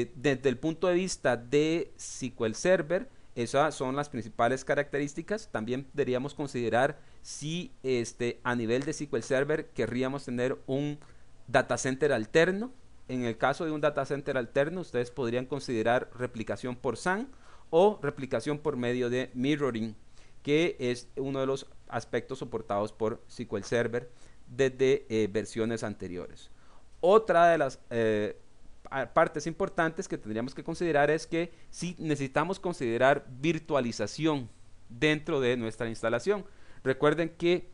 Eh, desde el punto de vista de SQL Server, esas son las principales características. También deberíamos considerar si este, a nivel de SQL Server querríamos tener un data center alterno. En el caso de un data center alterno, ustedes podrían considerar replicación por SAN o replicación por medio de mirroring, que es uno de los aspectos soportados por SQL Server desde eh, versiones anteriores. Otra de las eh, partes importantes que tendríamos que considerar es que si necesitamos considerar virtualización dentro de nuestra instalación. Recuerden que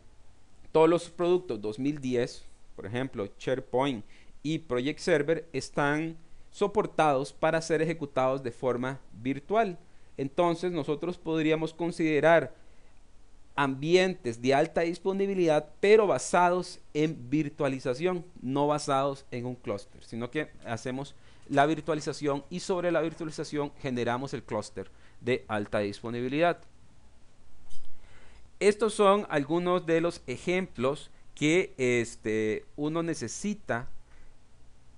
todos los productos 2010, por ejemplo, SharePoint y Project Server están soportados para ser ejecutados de forma virtual. Entonces nosotros podríamos considerar ambientes de alta disponibilidad, pero basados en virtualización, no basados en un clúster, sino que hacemos la virtualización y sobre la virtualización generamos el clúster de alta disponibilidad. Estos son algunos de los ejemplos que este, uno necesita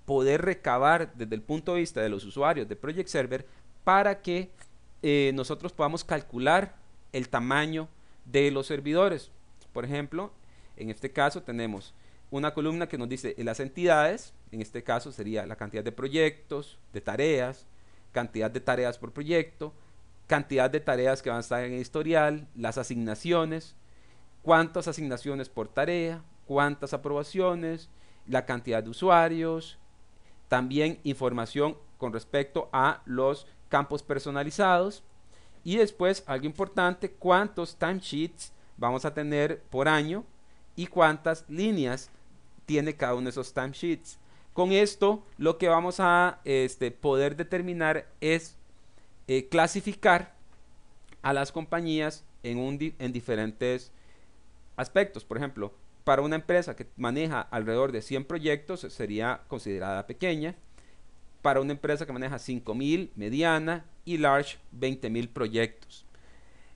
poder recabar desde el punto de vista de los usuarios de Project Server para que eh, nosotros podamos calcular el tamaño de los servidores. Por ejemplo, en este caso tenemos una columna que nos dice las entidades, en este caso sería la cantidad de proyectos, de tareas, cantidad de tareas por proyecto, cantidad de tareas que van a estar en el historial, las asignaciones, cuántas asignaciones por tarea, cuántas aprobaciones, la cantidad de usuarios, también información con respecto a los campos personalizados, y después, algo importante, cuántos timesheets vamos a tener por año y cuántas líneas tiene cada uno de esos timesheets. Con esto, lo que vamos a este, poder determinar es eh, clasificar a las compañías en diferentes aspectos. Por ejemplo, para una empresa que maneja alrededor de 100 proyectos sería considerada pequeña para una empresa que maneja 5.000, mediana y large 20.000 proyectos.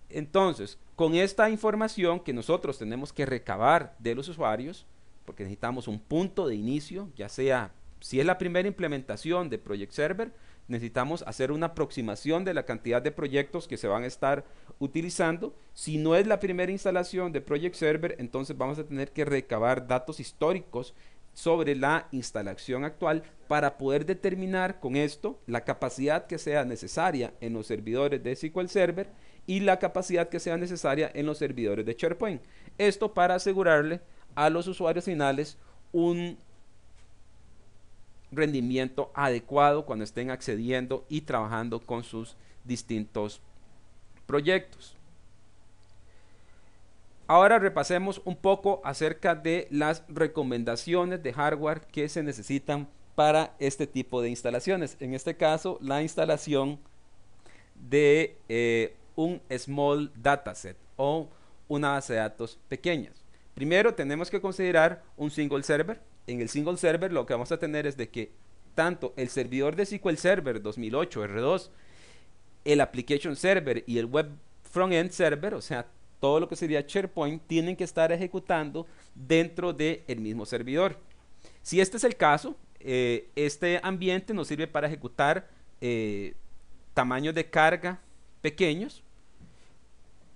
Entonces, con esta información que nosotros tenemos que recabar de los usuarios, porque necesitamos un punto de inicio, ya sea si es la primera implementación de Project Server, necesitamos hacer una aproximación de la cantidad de proyectos que se van a estar utilizando. Si no es la primera instalación de Project Server, entonces vamos a tener que recabar datos históricos sobre la instalación actual para poder determinar con esto la capacidad que sea necesaria en los servidores de SQL Server y la capacidad que sea necesaria en los servidores de SharePoint. Esto para asegurarle a los usuarios finales un rendimiento adecuado cuando estén accediendo y trabajando con sus distintos proyectos. Ahora repasemos un poco acerca de las recomendaciones de hardware que se necesitan para este tipo de instalaciones. En este caso, la instalación de eh, un small dataset o una base de datos pequeñas. Primero tenemos que considerar un single server. En el single server lo que vamos a tener es de que tanto el servidor de SQL Server 2008 R2, el application server y el web front-end server, o sea, todo lo que sería SharePoint, tienen que estar ejecutando dentro del mismo servidor. Si este es el caso, eh, este ambiente nos sirve para ejecutar eh, tamaños de carga pequeños.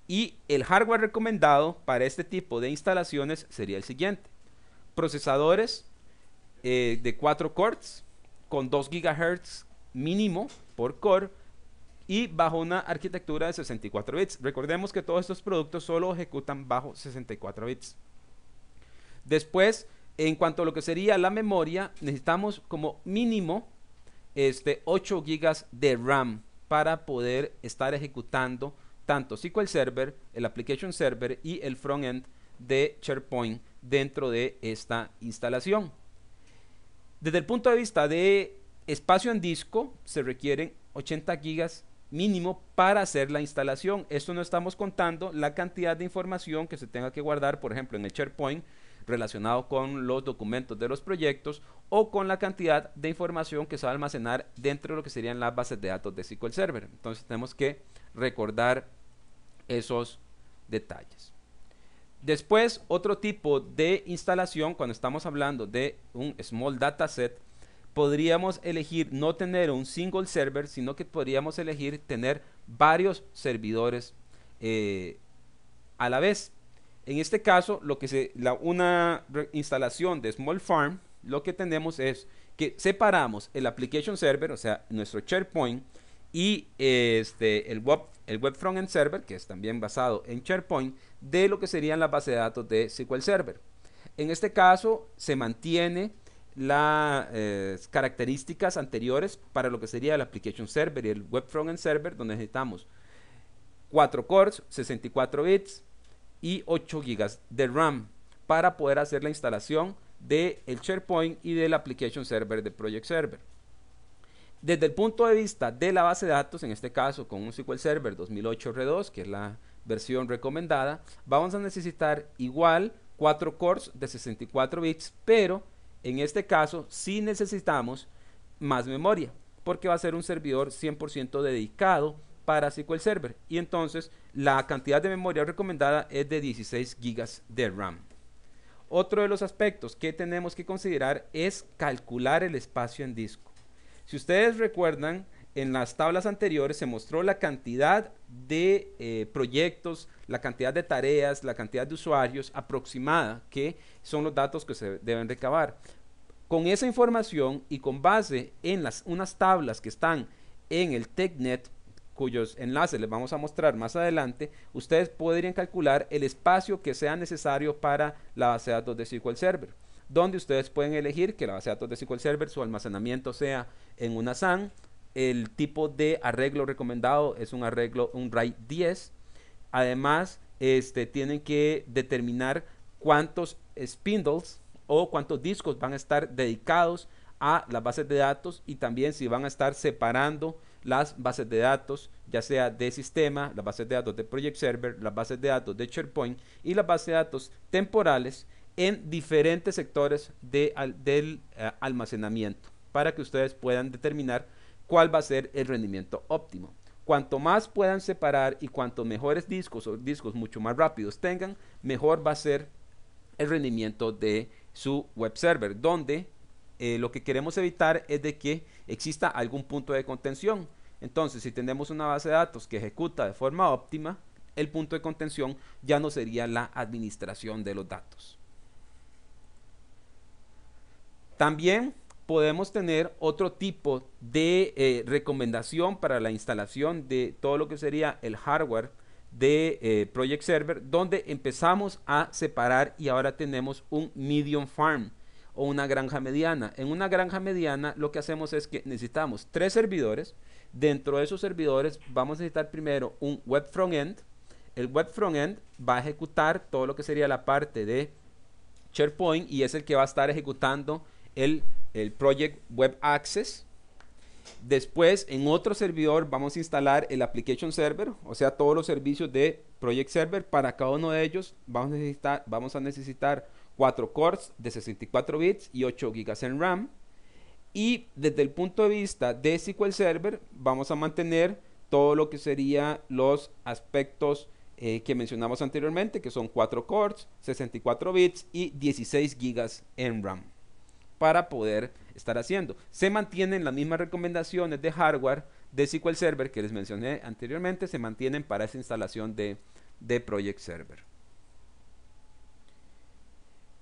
Y el hardware recomendado para este tipo de instalaciones sería el siguiente. Procesadores eh, de 4 cores con 2 GHz mínimo por core y bajo una arquitectura de 64 bits. Recordemos que todos estos productos solo ejecutan bajo 64 bits. Después, en cuanto a lo que sería la memoria, necesitamos como mínimo este, 8 GB de RAM para poder estar ejecutando tanto SQL Server, el Application Server y el front end de SharePoint dentro de esta instalación. Desde el punto de vista de espacio en disco, se requieren 80 gigas mínimo para hacer la instalación. Esto no estamos contando la cantidad de información que se tenga que guardar, por ejemplo, en el SharePoint relacionado con los documentos de los proyectos o con la cantidad de información que se va a almacenar dentro de lo que serían las bases de datos de SQL Server. Entonces tenemos que recordar esos detalles. Después, otro tipo de instalación, cuando estamos hablando de un small dataset, podríamos elegir no tener un single server, sino que podríamos elegir tener varios servidores eh, a la vez. En este caso, lo que se, una instalación de Small Farm, lo que tenemos es que separamos el application server, o sea, nuestro SharePoint, y este, el, web, el Web Frontend Server, que es también basado en SharePoint, de lo que serían las bases de datos de SQL Server. En este caso, se mantiene las eh, características anteriores para lo que sería el application server y el web frontend server, donde necesitamos 4 cores, 64 bits y 8 GB de RAM para poder hacer la instalación del el SharePoint y del application server de Project Server. Desde el punto de vista de la base de datos, en este caso con un SQL Server 2008 R2, que es la versión recomendada, vamos a necesitar igual 4 cores de 64 bits, pero en este caso, sí necesitamos más memoria, porque va a ser un servidor 100% dedicado para SQL Server. Y entonces, la cantidad de memoria recomendada es de 16 GB de RAM. Otro de los aspectos que tenemos que considerar es calcular el espacio en disco. Si ustedes recuerdan, en las tablas anteriores se mostró la cantidad de eh, proyectos, la cantidad de tareas, la cantidad de usuarios aproximada, que son los datos que se deben recabar. Con esa información y con base en las, unas tablas que están en el TechNet, cuyos enlaces les vamos a mostrar más adelante, ustedes podrían calcular el espacio que sea necesario para la base de datos de SQL Server, donde ustedes pueden elegir que la base de datos de SQL Server su almacenamiento sea en una SAN, el tipo de arreglo recomendado es un arreglo, un RAID 10. Además, este, tienen que determinar cuántos spindles o cuántos discos van a estar dedicados a las bases de datos y también si van a estar separando las bases de datos, ya sea de sistema, las bases de datos de Project Server, las bases de datos de SharePoint y las bases de datos temporales en diferentes sectores de, del eh, almacenamiento para que ustedes puedan determinar cuál va a ser el rendimiento óptimo. Cuanto más puedan separar y cuantos mejores discos o discos mucho más rápidos tengan, mejor va a ser el rendimiento de su web server, donde eh, lo que queremos evitar es de que exista algún punto de contención. Entonces, si tenemos una base de datos que ejecuta de forma óptima, el punto de contención ya no sería la administración de los datos. También podemos tener otro tipo de eh, recomendación para la instalación de todo lo que sería el hardware de eh, Project Server, donde empezamos a separar y ahora tenemos un medium farm o una granja mediana. En una granja mediana lo que hacemos es que necesitamos tres servidores. Dentro de esos servidores vamos a necesitar primero un web front end El web front end va a ejecutar todo lo que sería la parte de SharePoint y es el que va a estar ejecutando el el Project Web Access. Después, en otro servidor, vamos a instalar el Application Server, o sea, todos los servicios de Project Server. Para cada uno de ellos, vamos a necesitar, vamos a necesitar 4 cores de 64 bits y 8 gigas en RAM. Y desde el punto de vista de SQL Server, vamos a mantener todo lo que serían los aspectos eh, que mencionamos anteriormente, que son 4 cores, 64 bits y 16 gigas en RAM para poder estar haciendo. Se mantienen las mismas recomendaciones de hardware de SQL Server que les mencioné anteriormente, se mantienen para esa instalación de, de Project Server.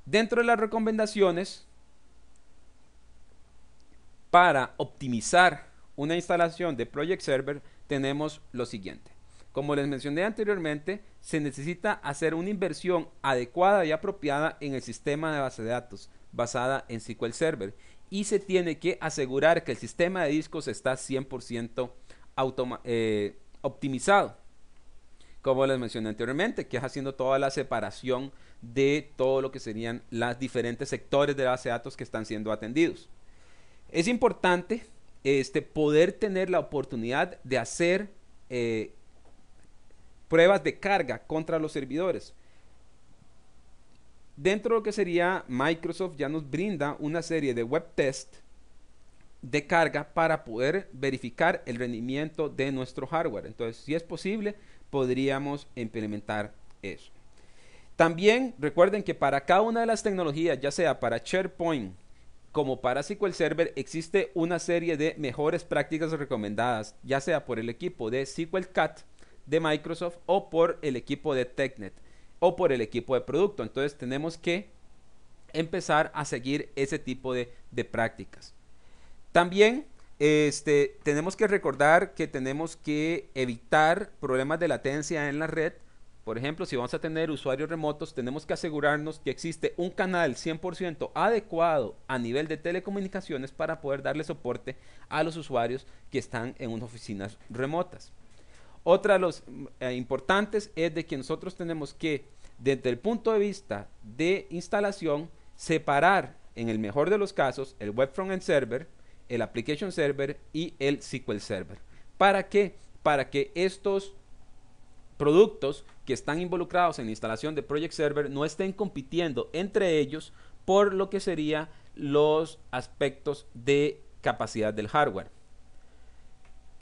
Dentro de las recomendaciones para optimizar una instalación de Project Server tenemos lo siguiente. Como les mencioné anteriormente, se necesita hacer una inversión adecuada y apropiada en el sistema de base de datos basada en SQL Server y se tiene que asegurar que el sistema de discos está 100% eh, optimizado. Como les mencioné anteriormente, que es haciendo toda la separación de todo lo que serían los diferentes sectores de base de datos que están siendo atendidos. Es importante este, poder tener la oportunidad de hacer eh, pruebas de carga contra los servidores. Dentro de lo que sería Microsoft ya nos brinda una serie de web test de carga para poder verificar el rendimiento de nuestro hardware. Entonces, si es posible, podríamos implementar eso. También recuerden que para cada una de las tecnologías, ya sea para SharePoint como para SQL Server, existe una serie de mejores prácticas recomendadas, ya sea por el equipo de SQL CAT de Microsoft o por el equipo de TechNet o por el equipo de producto. Entonces tenemos que empezar a seguir ese tipo de, prácticas. También este, tenemos que recordar que tenemos que evitar problemas de latencia en la red. Por ejemplo, si vamos a tener usuarios remotos, tenemos que asegurarnos que existe un canal 100% adecuado a nivel de telecomunicaciones para poder darle soporte a los usuarios que están en unas oficinas remotas. Otra de las eh, importantes es de que nosotros tenemos que, desde el punto de vista de instalación, separar, en el mejor de los casos, el Web Frontend Server, el Application Server y el SQL Server. ¿Para qué? Para que estos productos que están involucrados en la instalación de Project Server no estén compitiendo entre ellos por lo que serían los aspectos de capacidad del hardware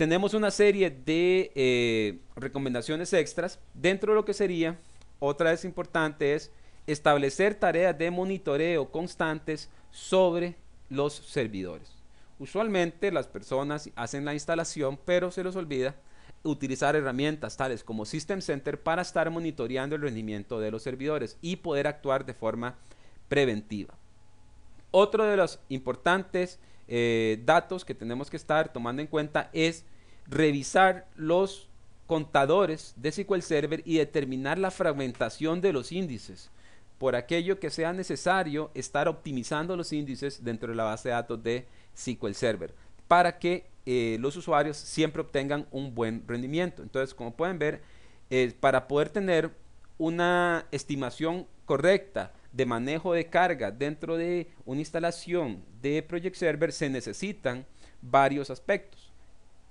tenemos una serie de eh, recomendaciones extras. Dentro de lo que sería, otra vez importante es establecer tareas de monitoreo constantes sobre los servidores. Usualmente las personas hacen la instalación, pero se les olvida utilizar herramientas tales como System Center para estar monitoreando el rendimiento de los servidores y poder actuar de forma preventiva. Otro de los importantes eh, datos que tenemos que estar tomando en cuenta es revisar los contadores de SQL Server y determinar la fragmentación de los índices, por aquello que sea necesario estar optimizando los índices dentro de la base de datos de SQL Server, para que eh, los usuarios siempre obtengan un buen rendimiento. Entonces, como pueden ver, eh, para poder tener una estimación correcta de manejo de carga dentro de una instalación de Project Server, se necesitan varios aspectos.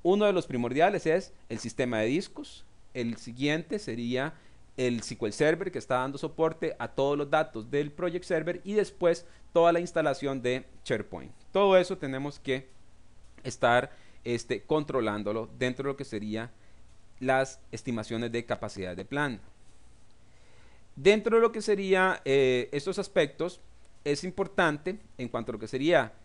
Uno de los primordiales es el sistema de discos. El siguiente sería el SQL Server que está dando soporte a todos los datos del Project Server y después toda la instalación de SharePoint. Todo eso tenemos que estar este, controlándolo dentro de lo que serían las estimaciones de capacidad de plan. Dentro de lo que serían eh, estos aspectos, es importante en cuanto a lo que sería